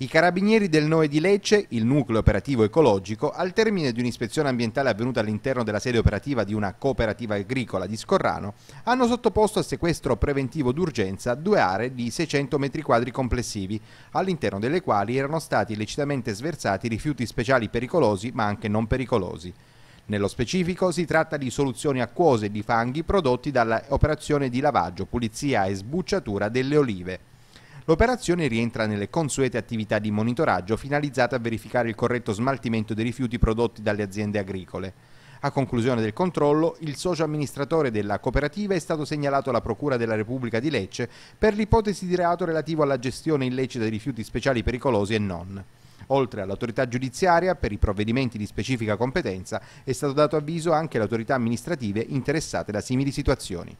I carabinieri del Noe di Lecce, il nucleo operativo ecologico, al termine di un'ispezione ambientale avvenuta all'interno della sede operativa di una cooperativa agricola di Scorrano, hanno sottoposto a sequestro preventivo d'urgenza due aree di 600 metri quadri complessivi, all'interno delle quali erano stati illecitamente sversati rifiuti speciali pericolosi ma anche non pericolosi. Nello specifico si tratta di soluzioni acquose di fanghi prodotti dall'operazione di lavaggio, pulizia e sbucciatura delle olive. L'operazione rientra nelle consuete attività di monitoraggio finalizzate a verificare il corretto smaltimento dei rifiuti prodotti dalle aziende agricole. A conclusione del controllo, il socio amministratore della cooperativa è stato segnalato alla Procura della Repubblica di Lecce per l'ipotesi di reato relativo alla gestione illecita dei rifiuti speciali pericolosi e non. Oltre all'autorità giudiziaria, per i provvedimenti di specifica competenza, è stato dato avviso anche alle autorità amministrative interessate da simili situazioni.